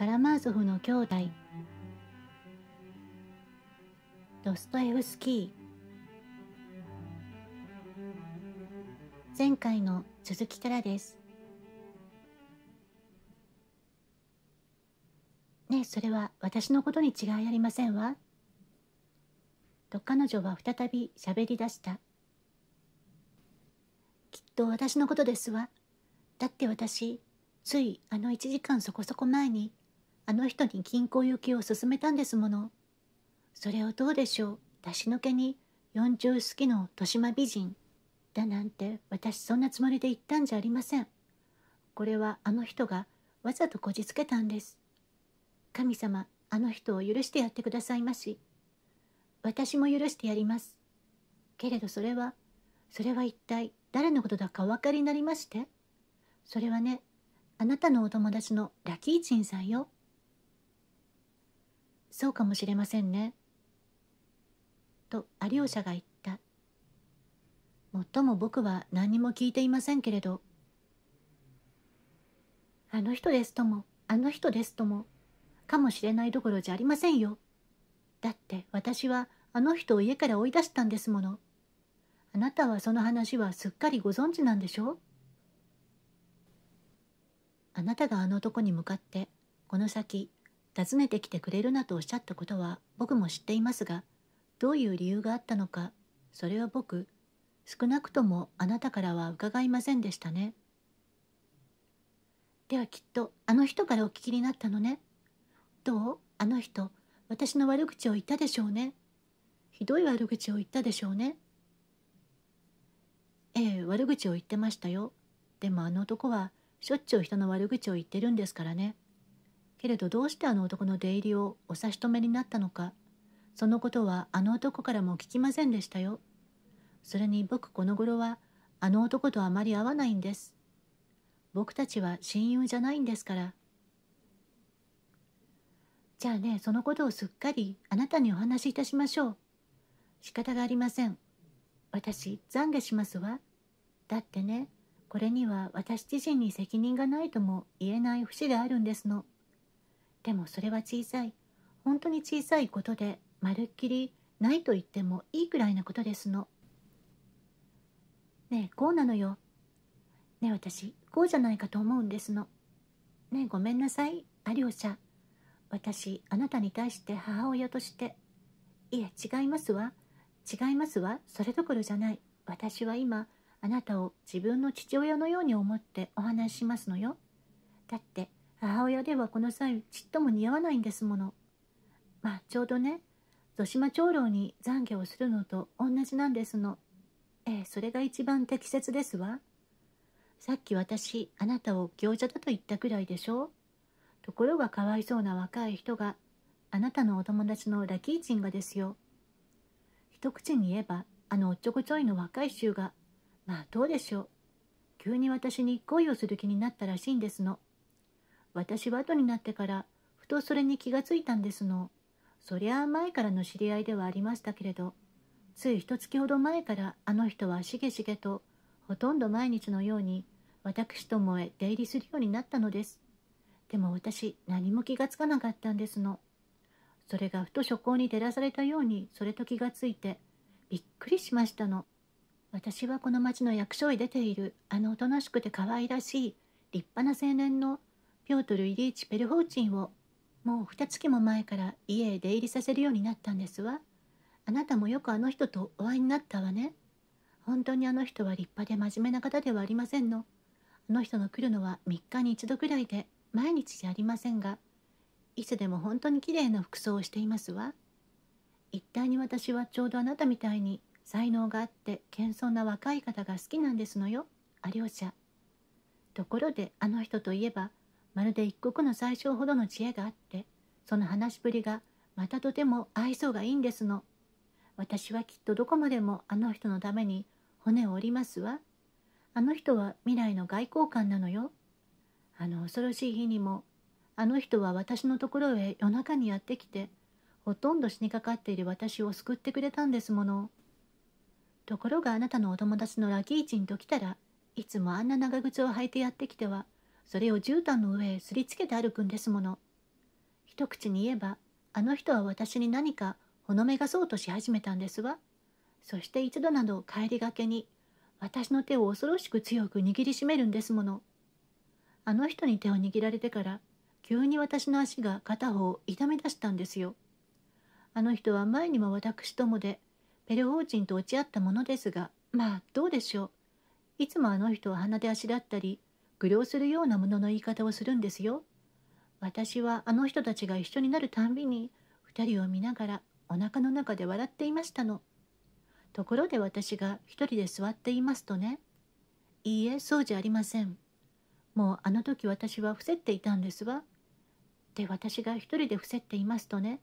カラマーゾフの兄弟ドストエフスキー前回の続きからですねえそれは私のことに違いありませんわと彼女は再び喋り出したきっと私のことですわだって私ついあの1時間そこそこ前にあの人に銀行行きを勧めたんですものそれをどうでしょう出しのけに40好きの豊島美人だなんて私そんなつもりで言ったんじゃありませんこれはあの人がわざとこじつけたんです神様あの人を許してやってくださいまし私も許してやりますけれどそれはそれは一体誰のことだかお分かりになりましてそれはねあなたのお友達のラキーチンさんよそうかもしれませんね。と有吉が言った。もっとも僕は何にも聞いていませんけれど。あの人ですとも、あの人ですとも、かもしれないどころじゃありませんよ。だって私はあの人を家から追い出したんですもの。あなたはその話はすっかりご存知なんでしょうあなたがあの男に向かってこの先訪ねてきてくれるなとおっしゃったことは僕も知っていますがどういう理由があったのかそれは僕少なくともあなたからは伺いませんでしたねではきっとあの人からお聞きになったのねどうあの人私の悪口を言ったでしょうねひどい悪口を言ったでしょうねええ悪口を言ってましたよでもあの男はしょっちゅう人の悪口を言ってるんですからねけれどどうしてあの男の出入りをお差し止めになったのかそのことはあの男からも聞きませんでしたよ。それに僕この頃はあの男とあまり会わないんです。僕たちは親友じゃないんですから。じゃあね、そのことをすっかりあなたにお話しいたしましょう。仕方がありません。私、懺悔しますわ。だってね、これには私自身に責任がないとも言えない節があるんですの。でもそれは小さい本当に小さいことでまるっきりないと言ってもいいくらいなことですのねえこうなのよねえ私こうじゃないかと思うんですのねえごめんなさいアリオシャ私あなたに対して母親としていや違いますわ違いますわそれどころじゃない私は今あなたを自分の父親のように思ってお話ししますのよだって母親ではこの際ちっとも似合わないんですもの。まあちょうどね、土島長老に懺悔をするのと同じなんですの。ええ、それが一番適切ですわ。さっき私、あなたを行者だと言ったくらいでしょところがかわいそうな若い人が、あなたのお友達のラキーチンがですよ。一口に言えば、あのおっちょこちょいの若い衆が、まあどうでしょう。急に私に恋をする気になったらしいんですの。私は後になってからふとそれに気がついたんですのそりゃあ前からの知り合いではありましたけれどつい一月ほど前からあの人はしげしげとほとんど毎日のように私どもへ出入りするようになったのですでも私何も気がつかなかったんですのそれがふと諸行に照らされたようにそれと気がついてびっくりしましたの私はこの町の役所へ出ているあのおとなしくて可愛らしい立派な青年のピョートル・イリーチ・ペルホーチンをもう二月も前から家へ出入りさせるようになったんですわ。あなたもよくあの人とお会いになったわね。本当にあの人は立派で真面目な方ではありませんの。あの人の来るのは3日に1度くらいで毎日じゃありませんが、いつでも本当に綺麗な服装をしていますわ。一体に私はちょうどあなたみたいに才能があって謙遜な若い方が好きなんですのよ、アリョーシャ。ところであの人といえば、まるで一国の最小ほどの知恵があってその話しぶりがまたとても愛想がいいんですの私はきっとどこまでもあの人のために骨を折りますわあの人は未来の外交官なのよあの恐ろしい日にもあの人は私のところへ夜中にやってきてほとんど死にかかっている私を救ってくれたんですものところがあなたのお友達のラギーチンと来たらいつもあんな長靴を履いてやってきてはそれを絨毯の上へすりつけて歩くんですもの。一口に言えば、あの人は私に何かほのめがそうとし始めたんですわ。そして一度など帰りがけに、私の手を恐ろしく強く握りしめるんですもの。あの人に手を握られてから、急に私の足が片方を痛め出したんですよ。あの人は前にも私どもで、ペル王人と落ち合ったものですが、まあ、どうでしょう。いつもあの人は鼻であしらったり、愚弄するようなものの言い方をするんですよ。私はあの人たちが一緒になるたんびに2人を見ながらお腹の中で笑っていましたの。ところで私が一人で座っていますとね。いいえ、そうじゃありません。もうあの時私は伏せっていたんですわ。で、私が一人で伏せっていますとね、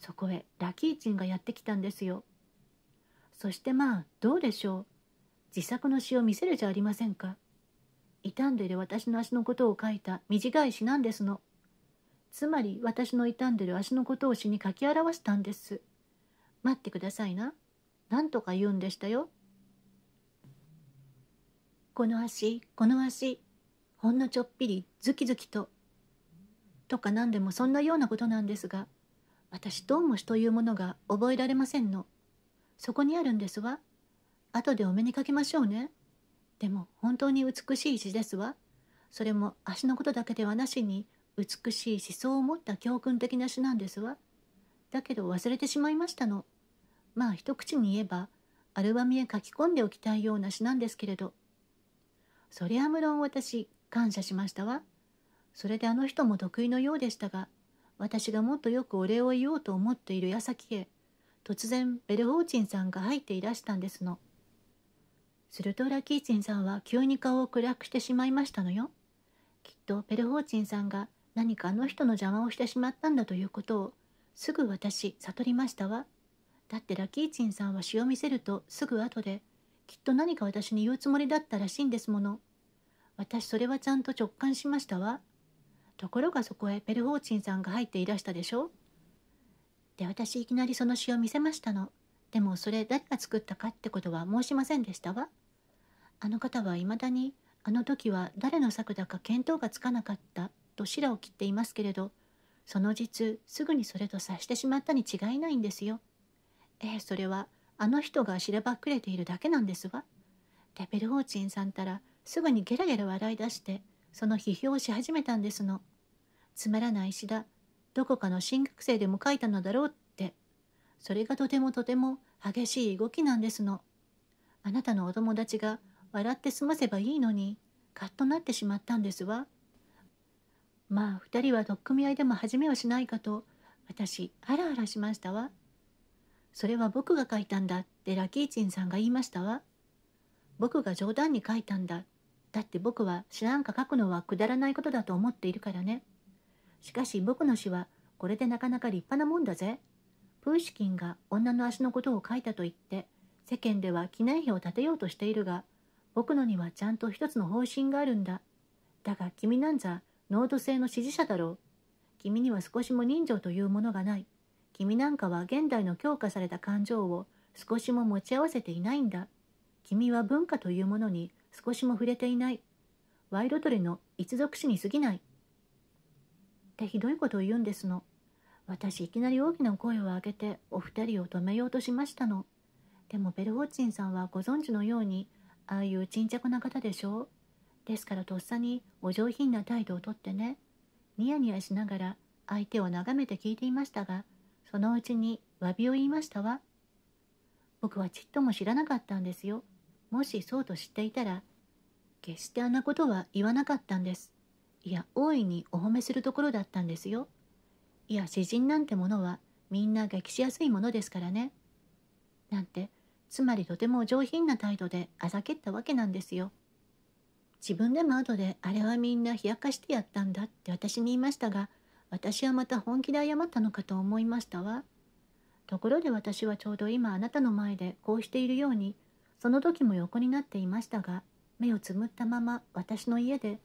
そこへラキーチンがやってきたんですよ。そしてまあ、どうでしょう。自作の詩を見せるじゃありませんか。傷んでる私の足のことを書いた短い詩なんですの。つまり私の傷んでる足のことを詩に書き表したんです。待ってくださいな。なんとか言うんでしたよ。この足、この足、ほんのちょっぴりズキズキと。とか何でもそんなようなことなんですが、私どうも詩というものが覚えられませんの。そこにあるんですわ。後でお目にかけましょうね。でも本当に美しい詩ですわ。それも足のことだけではなしに美しい思想を持った教訓的な詩なんですわ。だけど忘れてしまいましたの。まあ一口に言えばアルバムへ書き込んでおきたいような詩なんですけれど。そりゃ無論私感謝しましたわ。それであの人も得意のようでしたが私がもっとよくお礼を言おうと思っている矢先へ突然ベルホーチンさんが入っていらしたんですの。するとラキーチンさんは急に顔を暗くしてしまいましたのよ。きっとペルホーチンさんが何かあの人の邪魔をしてしまったんだということをすぐ私悟りましたわ。だってラキーチンさんは詩を見せるとすぐ後できっと何か私に言うつもりだったらしいんですもの。私それはちゃんと直感しましたわ。ところがそこへペルホーチンさんが入っていらしたでしょ。で私いきなりその詩を見せましたの。でもそれ誰が作ったかってことは申しませんでしたわ。あの方はいまだにあの時は誰の策だか見当がつかなかったとしらを切っていますけれどその実すぐにそれと察してしまったに違いないんですよ。ええそれはあの人が知ればっくれているだけなんですわ。レベルホーチンさんたらすぐにゲラゲラ笑い出してその批評をし始めたんですの。つまらない詩だどこかの新学生でも書いたのだろうってそれがとてもとても激しい動きなんですの。あなたのお友達が笑って済ませばいいのにカッとなってしまったんですわまあ2人は取っ組み合いでも始めはしないかと私ハラハラしましたわそれは僕が書いたんだってラキーチンさんが言いましたわ僕が冗談に書いたんだだって僕は詩なんか書くのはくだらないことだと思っているからねしかし僕の詩はこれでなかなか立派なもんだぜプーシキンが女の足のことを書いたと言って世間では記念碑を建てようとしているが僕のにはちゃんと一つの方針があるんだ。だが君なんざ、ート制の支持者だろう。君には少しも人情というものがない。君なんかは現代の強化された感情を少しも持ち合わせていないんだ。君は文化というものに少しも触れていない。ワイロトレの一族史に過ぎない。ってひどいことを言うんですの。私いきなり大きな声を上げてお二人を止めようとしましたの。でもベルホッチンさんはご存知のようにああいう沈着な方でしょですからとっさにお上品な態度をとってねニヤニヤしながら相手を眺めて聞いていましたがそのうちに詫びを言いましたわ僕はちっとも知らなかったんですよもしそうと知っていたら決してあんなことは言わなかったんですいや大いにお褒めするところだったんですよいや詩人なんてものはみんな激しやすいものですからねなんてつまりとても上品な態度であざけったわけなんですよ。自分でも後であれはみんな冷やかしてやったんだって私に言いましたが私はまた本気で謝ったのかと思いましたわ。ところで私はちょうど今あなたの前でこうしているようにその時も横になっていましたが目をつむったまま私の家で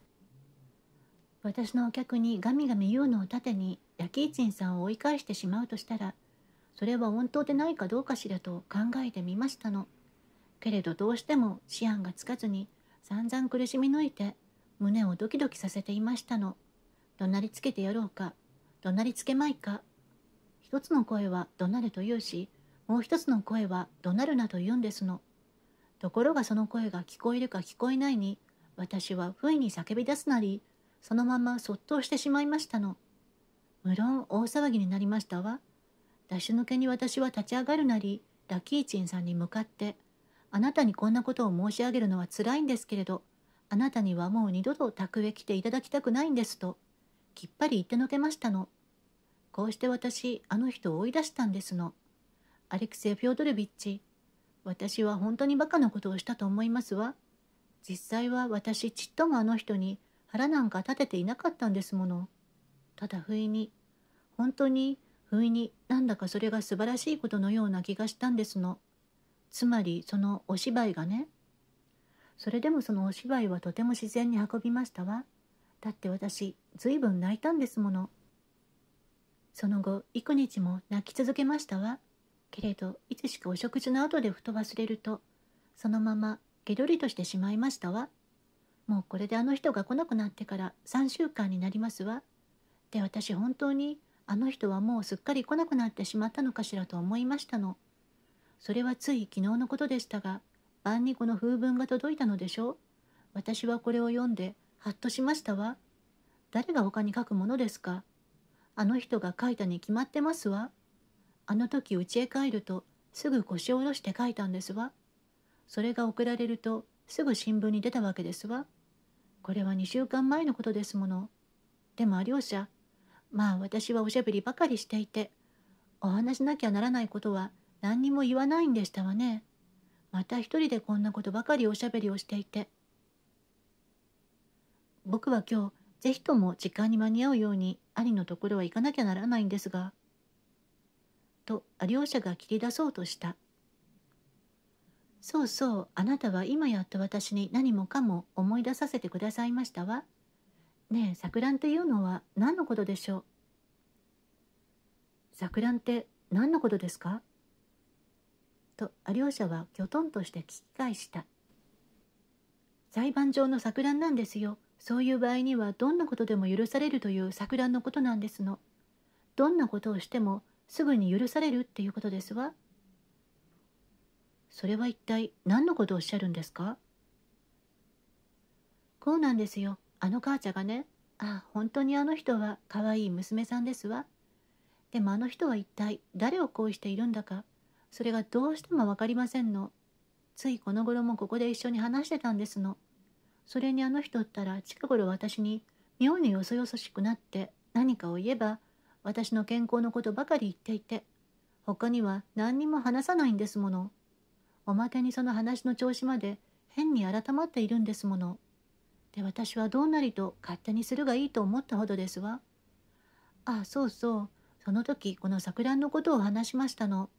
私のお客にガミガミ言うのを盾に焼き一んさんを追い返してしまうとしたらそれは本当でないかどうかしらと考えてみましたの。けれどどうしても思案がつかずに散々苦しみ抜いて胸をドキドキさせていましたの。怒鳴りつけてやろうか、怒鳴りつけまいか。一つの声は怒鳴ると言うし、もう一つの声は怒鳴るなと言うんですの。ところがその声が聞こえるか聞こえないに、私は不意に叫び出すなり、そのままそっとしてしまいましたの。無論大騒ぎになりましたわ。出し抜けに私は立ち上がるなりラキーチンさんに向かって「あなたにこんなことを申し上げるのはつらいんですけれどあなたにはもう二度と宅へ来ていただきたくないんです」ときっぱり言ってのけましたの。こうして私あの人を追い出したんですの。アレクセイ・フィオドルビッチ私は本当にバカなことをしたと思いますわ。実際は私ちっともあの人に腹なんか立てていなかったんですもの。ただ不意に本当に不意になんだかそれが素晴らしいことのような気がしたんですのつまりそのお芝居がねそれでもそのお芝居はとても自然に運びましたわだって私ずいぶん泣いたんですものその後幾日も泣き続けましたわけれどいつしかお食事の後でふと忘れるとそのままげどりとしてしまいましたわもうこれであの人が来なくなってから3週間になりますわで私本当にあの人はもうすっかり来なくなってしまったのかしらと思いましたの。それはつい昨日のことでしたが、晩にこの風文が届いたのでしょう。私はこれを読んで、はっとしましたわ。誰が他に書くものですか。あの人が書いたに決まってますわ。あの時家へ帰ると、すぐ腰を下ろして書いたんですわ。それが送られると、すぐ新聞に出たわけですわ。これは2週間前のことですもの。でも両者、まあ私はおしゃべりばかりしていてお話しなきゃならないことは何にも言わないんでしたわねまた一人でこんなことばかりおしゃべりをしていて僕は今日ぜひとも時間に間に合うように兄のところは行かなきゃならないんですがと両者が切り出そうとしたそうそうあなたは今やった私に何もかも思い出させてくださいましたわねえ錯乱っていうのは何のことでしょう錯乱って何のことですかと両者はきょとんとして聞き返した裁判上の錯乱なんですよそういう場合にはどんなことでも許されるという錯乱のことなんですのどんなことをしてもすぐに許されるっていうことですわそれは一体何のことをおっしゃるんですかこうなんですよあの母ちゃんがねあ本当にあの人は可愛い娘さんですわでもあの人は一体誰を恋しているんだかそれがどうしても分かりませんのついこの頃もここで一緒に話してたんですのそれにあの人ったら近頃私に妙によそよそしくなって何かを言えば私の健康のことばかり言っていて他には何にも話さないんですものおまけにその話の調子まで変に改まっているんですもので私はどうなりと勝手にするがいいと思ったほどですわ。ああそうそう。その時この錯乱のことを話しましたの。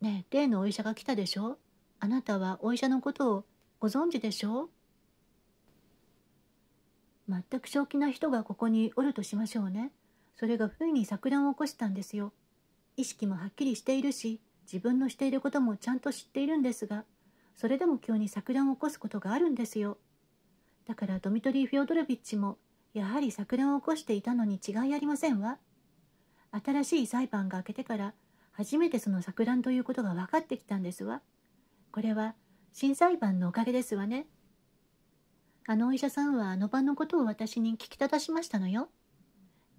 ねえ例のお医者が来たでしょあなたはお医者のことをご存知でしょう全く正気な人がここにおるとしましょうね。それが不意に錯乱を起こしたんですよ。意識もはっきりしているし、自分のしていることもちゃんと知っているんですが、それでも急に錯乱を起こすことがあるんですよ。だからドミトリー・フィオドロビッチもやはり錯乱を起こしていたのに違いありませんわ新しい裁判が明けてから初めてその錯乱ということが分かってきたんですわこれは新裁判のおかげですわねあのお医者さんはあの晩のことを私に聞きたしましたのよ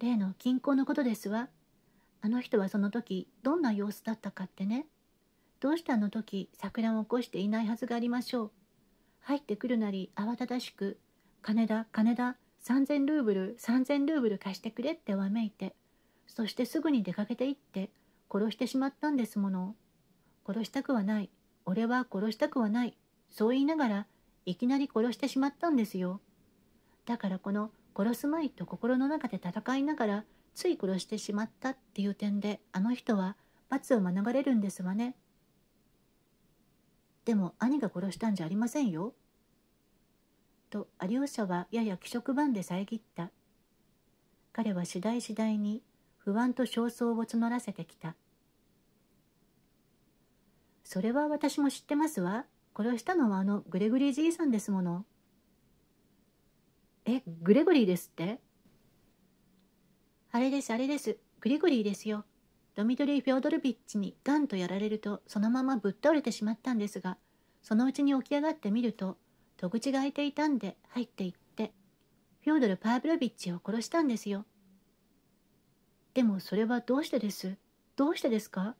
例の近郊のことですわあの人はその時どんな様子だったかってねどうしてあの時錯乱を起こしていないはずがありましょう入ってくるなり慌ただしく「金だ金だ3,000ルーブル3,000ルーブル貸してくれ」ってわめいてそしてすぐに出かけていって殺してしまったんですもの殺したくはない俺は殺したくはないそう言いながらいきなり殺してしまったんですよだからこの「殺すまい」と心の中で戦いながらつい殺してしまったっていう点であの人は罰を免れるんですわね。でも兄が殺したんじゃありませんよ。と有吉はやや気色番で遮った。彼は次第次第に不安と焦燥を募らせてきた。それは私も知ってますわ。殺したのはあのグレゴリーじいさんですもの。え、グレゴリーですってあれです、あれです。グレゴリーですよ。ドミトリー・フィオドルビッチにガンとやられるとそのままぶっ倒れてしまったんですがそのうちに起き上がってみると戸口が開いていたんで入っていってフィオドル・パーブロビッチを殺したんですよでもそれはどうしてですどうしてですか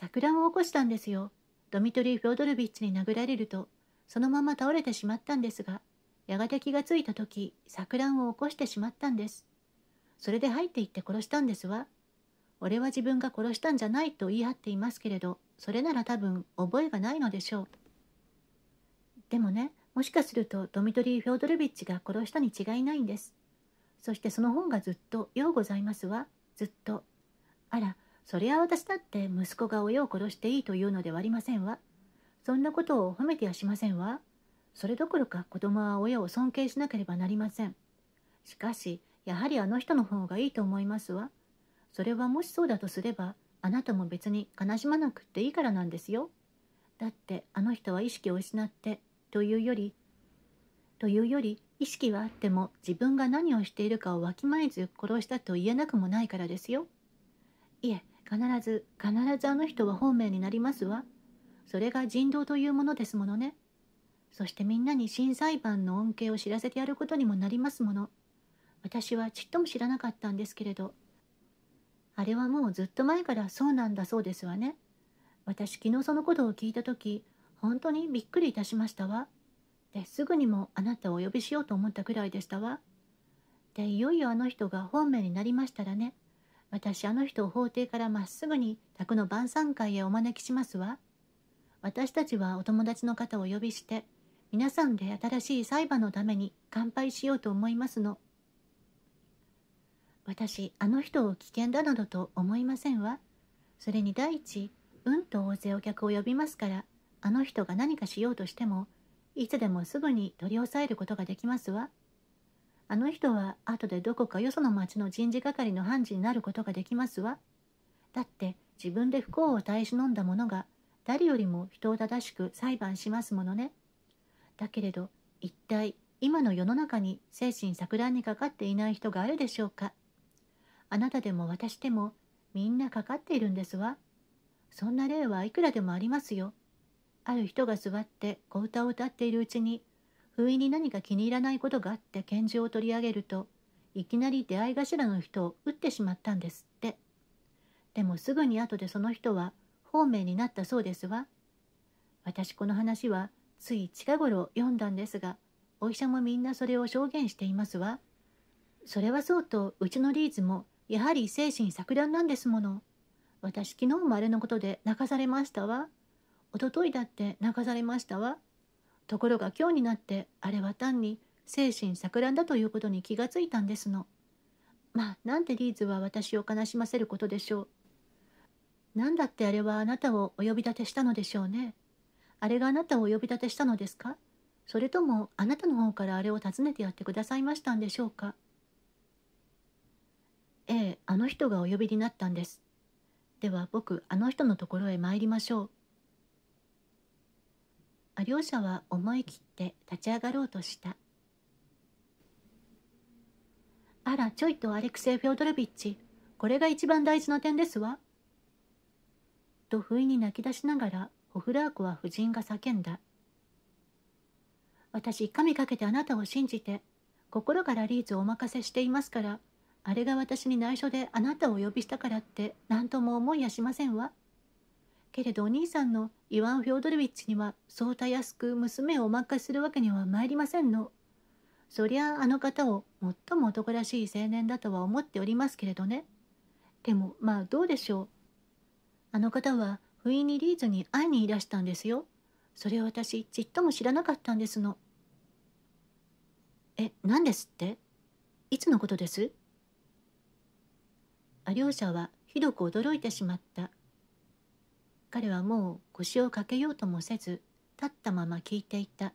錯乱を起こしたんですよドミトリー・フィオドルビッチに殴られるとそのまま倒れてしまったんですがやがて気がついた時錯乱を起こしてしまったんですそれで入っていって殺したんですわ。俺は自分が殺したんじゃないと言い張っていますけれど、それなら多分覚えがないのでしょう。でもね、もしかするとドミトリー・フョードルビッチが殺したに違いないんです。そしてその本がずっとようございますわ。ずっと。あら、そりゃ私だって息子が親を殺していいというのではありませんわ。そんなことを褒めてやしませんわ。それどころか子供は親を尊敬しなければなりません。しかし、やはりあの人の方がいいと思いますわ。それはもしそうだとすれば、あなたも別に悲しまなくっていいからなんですよ。だってあの人は意識を失って、というより、というより意識はあっても自分が何をしているかをわきまえず殺したと言えなくもないからですよ。いえ、必ず、必ずあの人は本命になりますわ。それが人道というものですものね。そしてみんなに新裁判の恩恵を知らせてやることにもなりますもの。私はちっとも知らなかったんですけれどあれはもうずっと前からそうなんだそうですわね私昨日そのことを聞いた時本当にびっくりいたしましたわですぐにもあなたをお呼びしようと思ったくらいでしたわでいよいよあの人が本命になりましたらね私あの人を法廷からまっすぐに宅の晩餐会へお招きしますわ私たちはお友達の方をお呼びして皆さんで新しい裁判のために乾杯しようと思いますの私あの人を危険だなどと思いませんわそれに第一うんと大勢お客を呼びますからあの人が何かしようとしてもいつでもすぐに取り押さえることができますわあの人は後でどこかよその町の人事係の判事になることができますわだって自分で不幸を耐え忍んだ者が誰よりも人を正しく裁判しますものねだけれど一体今の世の中に精神錯乱にかかっていない人があるでしょうかあなたでも私でもみんなかかっているんですわ。そんな例はいくらでもありますよ。ある人が座って小歌を歌っているうちに不意に何か気に入らないことがあって拳銃を取り上げるといきなり出会い頭の人を撃ってしまったんですって。でもすぐに後でその人は方面になったそうですわ。私この話はつい近頃読んだんですがお医者もみんなそれを証言していますわ。それはそうとうちのリーズもやはり精神錯乱なんですもの。私昨日もあれのことで泣かされましたわ。一昨日だって泣かされましたわ。ところが今日になってあれは単に精神錯乱だということに気がついたんですの。まあなんてリーズは私を悲しませることでしょう。何だってあれはあなたをお呼び立てしたのでしょうね。あれがあなたをお呼び立てしたのですかそれともあなたの方からあれを訪ねてやってくださいましたんでしょうかええあの人がお呼びになったんですでは僕あの人のところへ参りましょうア両者は思い切って立ち上がろうとしたあらちょいとアレクセイ・フェオドロビッチこれが一番大事な点ですわと不意に泣き出しながらホフラーコは夫人が叫んだ私神かけてあなたを信じて心からリーズをお任せしていますからあれが私に内緒であなたをお呼びしたからって何とも思いやしませんわ。けれどお兄さんのイワン・フィードルビッチにはそうたやすく娘をお任せするわけには参りませんの。そりゃあの方を最も男らしい青年だとは思っておりますけれどね。でもまあどうでしょう。あの方は不意にリーズに会いにいらしたんですよ。それを私ちっとも知らなかったんですの。え、何ですっていつのことですアリョーシャはひどく驚いてしまった彼はもう腰をかけようともせず立ったまま聞いていた